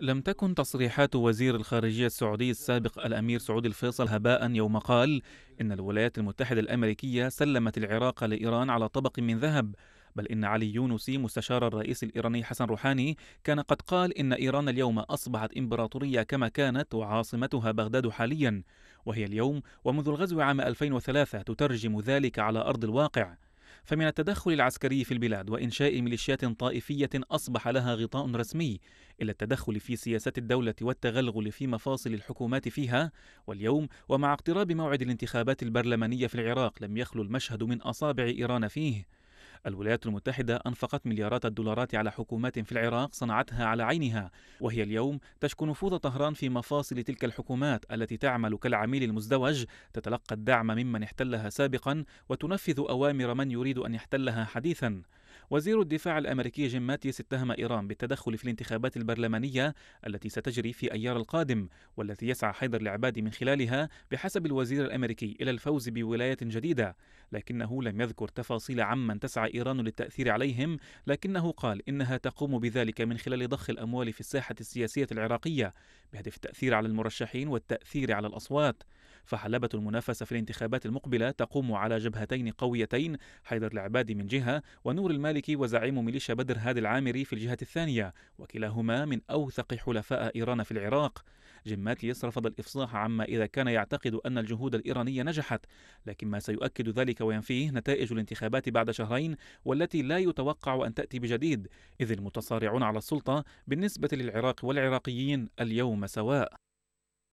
لم تكن تصريحات وزير الخارجية السعودي السابق الأمير سعود الفيصل هباء يوم قال إن الولايات المتحدة الأمريكية سلمت العراق لإيران على طبق من ذهب بل إن علي يونسي مستشار الرئيس الإيراني حسن روحاني كان قد قال إن إيران اليوم أصبحت إمبراطورية كما كانت وعاصمتها بغداد حاليا وهي اليوم ومنذ الغزو عام 2003 تترجم ذلك على أرض الواقع فمن التدخل العسكري في البلاد وإنشاء ميليشيات طائفية أصبح لها غطاء رسمي إلى التدخل في سياسات الدولة والتغلغل في مفاصل الحكومات فيها واليوم ومع اقتراب موعد الانتخابات البرلمانية في العراق لم يخلو المشهد من أصابع إيران فيه الولايات المتحدة أنفقت مليارات الدولارات على حكومات في العراق صنعتها على عينها وهي اليوم تشكو نفوذ طهران في مفاصل تلك الحكومات التي تعمل كالعميل المزدوج تتلقى الدعم ممن احتلها سابقا وتنفذ أوامر من يريد أن يحتلها حديثا وزير الدفاع الأمريكي جيم ماتيس اتهم إيران بالتدخل في الانتخابات البرلمانية التي ستجري في أيار القادم والتي يسعى حيدر العبادي من خلالها بحسب الوزير الأمريكي إلى الفوز بولاية جديدة لكنه لم يذكر تفاصيل عمن تسعى إيران للتأثير عليهم لكنه قال إنها تقوم بذلك من خلال ضخ الأموال في الساحة السياسية العراقية بهدف التأثير على المرشحين والتأثير على الأصوات فحلبة المنافسة في الانتخابات المقبلة تقوم على جبهتين قويتين حيدر العبادي من جهة ونور المالكي وزعيم ميليشيا بدر هادي العامري في الجهة الثانية وكلاهما من أوثق حلفاء إيران في العراق جماتليس رفض الإفصاح عما إذا كان يعتقد أن الجهود الإيرانية نجحت لكن ما سيؤكد ذلك وينفيه نتائج الانتخابات بعد شهرين والتي لا يتوقع أن تأتي بجديد إذ المتصارعون على السلطة بالنسبة للعراق والعراقيين اليوم سواء